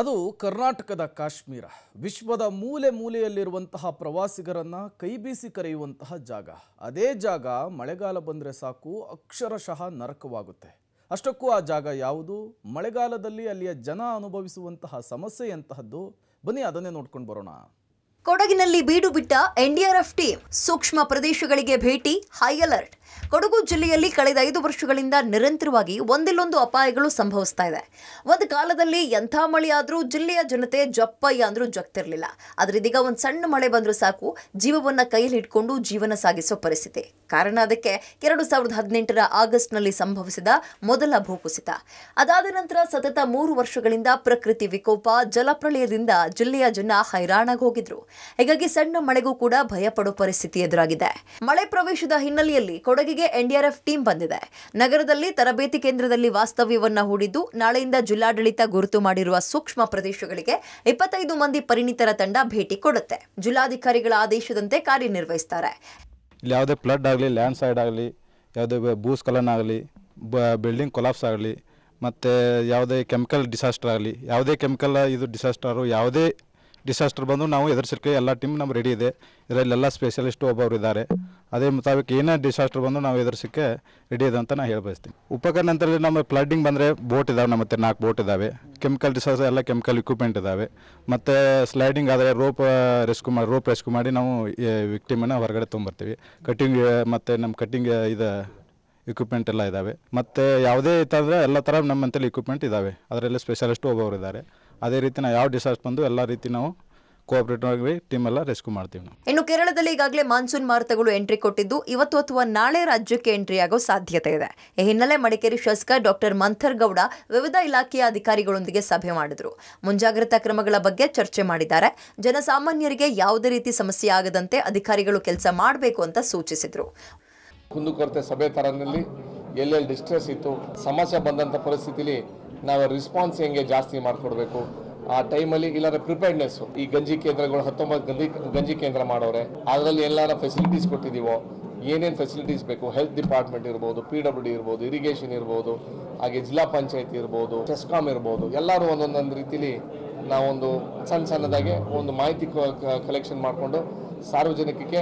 ಅದು ಕರ್ನಾಟಕದ ಕಾಶ್ಮೀರ ವಿಶ್ವದ ಮೂಲೆ ಮೂಲೆಯಲ್ಲಿರುವಂತಹ ಪ್ರವಾಸಿಗರನ್ನು ಕೈಬೀಸಿ ಕರೆಯುವಂತಹ ಜಾಗ ಅದೇ ಜಾಗ ಮಳೆಗಾಲ ಬಂದರೆ ಸಾಕು ಅಕ್ಷರಶಃ ನರಕವಾಗುತ್ತೆ ಅಷ್ಟಕ್ಕೂ ಆ ಜಾಗ ಯಾವುದು ಮಳೆಗಾಲದಲ್ಲಿ ಅಲ್ಲಿಯ ಜನ ಅನುಭವಿಸುವಂತಹ ಎಂತಹದ್ದು ಬನ್ನಿ ಅದನ್ನೇ ನೋಡ್ಕೊಂಡು ಬರೋಣ ಕೊಡಗಿನಲ್ಲಿ ಬೀಡು ಬಿಟ್ಟ ಎನ್ಡಿಆರ್ಎಫ್ ಟೀಮ್ ಸೂಕ್ಷ್ಮ ಪ್ರದೇಶಗಳಿಗೆ ಭೇಟಿ ಹೈ ಅಲರ್ಟ್ ಕೊಡಗು ಜಿಲ್ಲೆಯಲ್ಲಿ ಕಳೆದ ಐದು ವರ್ಷಗಳಿಂದ ನಿರಂತರವಾಗಿ ಒಂದಿಲ್ಲೊಂದು ಅಪಾಯಗಳು ಸಂಭವಿಸ್ತಾ ಇದೆ ಒಂದು ಕಾಲದಲ್ಲಿ ಎಂಥ ಮಳೆಯಾದರೂ ಜಿಲ್ಲೆಯ ಜನತೆ ಜಪ್ಪಯ್ಯ ಅಂದ್ರೂ ಜಗ್ತಿರಲಿಲ್ಲ ಆದರೆ ಇದೀಗ ಒಂದು ಸಣ್ಣ ಮಳೆ ಬಂದರೂ ಸಾಕು ಜೀವವನ್ನು ಕೈಯಲ್ಲಿ ಇಟ್ಕೊಂಡು ಜೀವನ ಸಾಗಿಸುವ ಪರಿಸ್ಥಿತಿ ಕಾರಣ ಅದಕ್ಕೆ ಎರಡು ಸಾವಿರದ ಹದಿನೆಂಟರ ಆಗಸ್ಟ್ನಲ್ಲಿ ಸಂಭವಿಸಿದ ಮೊದಲ ಭೂಕುಸಿತ ಅದಾದ ನಂತರ ಸತತ ಮೂರು ವರ್ಷಗಳಿಂದ ಪ್ರಕೃತಿ ವಿಕೋಪ ಜಲಪ್ರಳಯದಿಂದ ಜಿಲ್ಲೆಯ ಜನ ಹೈರಾಣಾಗಿ ಹೋಗಿದ್ರು ಹೀಗಾಗಿ ಸಣ್ಣ ಮಳೆಗೂ ಕೂಡ ಭಯಪಡುವ ಪರಿಸ್ಥಿತಿ ಎದುರಾಗಿದೆ ಮಳೆ ಪ್ರವೇಶದ ಹಿನ್ನೆಲೆಯಲ್ಲಿ ಕೊಡಗಿಗೆ ಜಿಲ್ಲೆಗೆ ಎನ್ಡಿಆರ್ಎಫ್ ಟೀಮ್ ಬಂದಿದೆ ನಗರದಲ್ಲಿ ತರಬೇತಿ ಕೇಂದ್ರದಲ್ಲಿ ವಾಸ್ತವ್ಯವನ್ನ ಹೂಡಿದ್ದು ನಾಳೆಯಿಂದ ಜಿಲ್ಲಾಡಳಿತ ಗುರುತು ಮಾಡಿರುವ ಸೂಕ್ಷ್ಮ ಪ್ರದೇಶಗಳಿಗೆ ಇಪ್ಪತ್ತೈದು ಮಂದಿ ಪರಿಣಿತರ ತಂಡ ಭೇಟಿ ಕೊಡುತ್ತೆ ಜಿಲ್ಲಾಧಿಕಾರಿಗಳ ಆದೇಶದಂತೆ ಕಾರ್ಯನಿರ್ವಹಿಸುತ್ತಾರೆ ಯಾವುದೇ ಫ್ಲಡ್ ಆಗಲಿ ಲ್ಯಾಂಡ್ ಸೈಡ್ ಆಗಲಿ ಯಾವುದೇ ಭೂಸ್ಖಲನ ಆಗಲಿ ಬಿಲ್ಡಿಂಗ್ ಕೊಲಾಪ್ಸ್ ಆಗಲಿ ಮತ್ತು ಯಾವುದೇ ಕೆಮಿಕಲ್ ಡಿಸಾಸ್ಟರ್ ಆಗಲಿ ಯಾವುದೇ ಕೆಮಿಕಲ್ ಇದು ಡಿಸಾಸ್ಟರು ಯಾವುದೇ ಡಿಸಾಸ್ಟರ್ ಬಂದು ನಾವು ಎದುರಿಸಿರ್ಕೆ ಎಲ್ಲ ಟೀಮ್ ನಮ್ಮ ರೆಡಿ ಇದೆ ಇದರಲ್ಲೆಲ್ಲ ಸ್ಪೆಷಲಿಸ್ಟು ಒಬ್ಬರು ಇದ್ದಾರೆ ಅದೇ ಮುತಾಬಿಕ ಏನೇ ಡಿಸಾಸ್ಟರ್ ಬಂದು ನಾವು ಎದುರಿಸೋಕ್ಕೆ ರೆಡಿ ಇದೆ ಅಂತ ನಾನು ಹೇಳಿ ಬಯಸ್ತೀನಿ ಉಪಕರಣ ಅಂತೇಳಿ ನಮ್ಮ ಫ್ಲಡ್ಡಿಂಗ್ ಬಂದರೆ ಬೋಟ್ ಇದ್ದಾವೆ ನಮ್ಮ ಹತ್ರ ನಾಲ್ಕು ಬೋಟ್ ಇದ್ದಾವೆ ಕೆಮಿಕಲ್ ಡಿಸಾಸ್ಟರ್ ಎಲ್ಲ ಕೆಮಿಕಲ್ ಇಕ್ವಿಪ್ಮೆಂಟ್ ಇದ್ದಾವೆ ಮತ್ತು ಸ್ಲೈಡಿಂಗ್ ಆದರೆ ರೋಪ್ ರೆಸ್ಕ್ಯೂ ಮಾಡಿ ರೋಪ್ ರೆಸ್ಕ್ಯೂ ಮಾಡಿ ನಾವು ವಿಕ್ಟಿಮನ್ನು ಹೊರಗಡೆ ತೊಗೊಂಬರ್ತೀವಿ ಕಟ್ಟಿಂಗ್ ಮತ್ತು ನಮ್ಮ ಕಟ್ಟಿಂಗ್ ಇದು ಇಕ್ವಿಪ್ಮೆಂಟ್ ಎಲ್ಲ ಇದ್ದಾವೆ ಮತ್ತು ಯಾವುದೇ ಇತ್ತಂದರೆ ಎಲ್ಲ ಥರ ನಮ್ಮಂತಲ್ಲಿ ಇಕ್ವಿಪ್ಮೆಂಟ್ ಇದ್ದಾವೆ ಅದರಲ್ಲಿ ಸ್ಪೆಷಲಿಸ್ಟು ಒಬ್ಬೊಬ್ರು ಇದ್ದಾರೆ ಅದೇ ರೀತಿ ನಾವು ಯಾವ ಬಂದು ಎಲ್ಲ ರೀತಿ ನಾವು ಟೀಮ್ ಮಾಡ್ತೀವಿ ನಾವು ಇನ್ನು ಕೇರಳದಲ್ಲಿ ಈಗಾಗಲೇ ಮಾನ್ಸೂನ್ ಮಾರುತಗಳು ಎಂಟ್ರಿ ಕೊಟ್ಟಿದ್ದು ಇವತ್ತು ಅಥವಾ ನಾಳೆ ರಾಜ್ಯಕ್ಕೆ ಎಂಟ್ರಿ ಆಗೋ ಸಾಧ್ಯತೆ ಇದೆ ಈ ಹಿನ್ನೆಲೆ ಮಡಿಕೇರಿ ಶಾಸಕ ಡಾಕ್ಟರ್ ಮಂಥರ್ ಗೌಡ ವಿವಿಧ ಇಲಾಖೆಯ ಅಧಿಕಾರಿಗಳೊಂದಿಗೆ ಸಭೆ ಮಾಡಿದರು ಮುಂಜಾಗ್ರತಾ ಕ್ರಮಗಳ ಬಗ್ಗೆ ಚರ್ಚೆ ಮಾಡಿದ್ದಾರೆ ಜನಸಾಮಾನ್ಯರಿಗೆ ಯಾವುದೇ ರೀತಿ ಸಮಸ್ಯೆ ಆಗದಂತೆ ಅಧಿಕಾರಿಗಳು ಕೆಲಸ ಮಾಡಬೇಕು ಅಂತ ಸೂಚಿಸಿದರು ಕುಂದುಕೊರತೆ ಎಲ್ಲೆಲ್ಲಿ ಡಿಸ್ಟ್ರೆಸ್ ಇತ್ತು ಸಮಸ್ಯೆ ಬಂದಂಥ ಪರಿಸ್ಥಿತಿಲಿ ನಾವು ರಿಸ್ಪಾನ್ಸ್ ಹೆಂಗೆ ಜಾಸ್ತಿ ಮಾಡಿಕೊಡ್ಬೇಕು ಆ ಟೈಮಲ್ಲಿ ಇಲ್ಲಾರ ಪ್ರಿಪೇರ್ಡ್ನೆಸ್ ಈ ಗಂಜಿ ಕೇಂದ್ರಗಳು ಹತ್ತೊಂಬತ್ತು ಗಂಜಿ ಗಂಜಿ ಕೇಂದ್ರ ಮಾಡೋರೆ ಅದರಲ್ಲಿ ಎಲ್ಲರ ಫೆಸಿಲಿಟೀಸ್ ಕೊಟ್ಟಿದ್ದೀವೋ ಏನೇನು ಫೆಸಿಲಿಟೀಸ್ ಬೇಕು ಹೆಲ್ತ್ ಡಿಪಾರ್ಟ್ಮೆಂಟ್ ಇರ್ಬೋದು ಪಿ ಡಬ್ಲ್ಯೂ ಇರ್ಬೋದು ಇರಿಗೇಷನ್ ಇರ್ಬೋದು ಹಾಗೆ ಜಿಲ್ಲಾ ಪಂಚಾಯತ್ ಇರ್ಬೋದು ಟೆಸ್ಕಾಮ್ ಇರ್ಬೋದು ಎಲ್ಲರೂ ಒಂದೊಂದೊಂದು ರೀತಿಲಿ ನಾವೊಂದು ಸಣ್ಣ ಸಣ್ಣದಾಗೆ ಒಂದು ಮಾಹಿತಿ ಕಲೆಕ್ಷನ್ ಮಾಡಿಕೊಂಡು ಸಾರ್ವಜನಿಕಕ್ಕೆ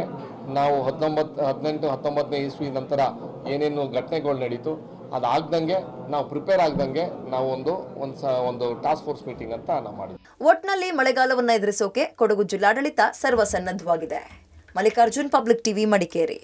ನಾವು ಹತ್ತೊಂಬತ್ತು ಹದಿನೆಂಟು ಹತ್ತೊಂಬತ್ತನೇ ಇಸ್ವಿ ನಂತರ ಏನೇನು ಘಟನೆಗಳು ನಡೀತು ಅದಾಗ್ದಂಗೆ ನಾವು ಪ್ರಿಪೇರ್ ಆಗ್ದಂಗೆ ನಾವು ಒಂದು ಒಂದು ಟಾಸ್ಕ್ ಫೋರ್ಸ್ ಮೀಟಿಂಗ್ ಅಂತ ನಾವು ಮಾಡಿದ್ವಿ ಒಟ್ನಲ್ಲಿ ಮಳೆಗಾಲವನ್ನು ಎದುರಿಸೋಕೆ ಕೊಡಗು ಜಿಲ್ಲಾಡಳಿತ ಸರ್ವಸನ್ನದ್ಧವಾಗಿದೆ ಮಲ್ಲಿಕಾರ್ಜುನ್ ಪಬ್ಲಿಕ್ ಟಿವಿ ಮಡಿಕೇರಿ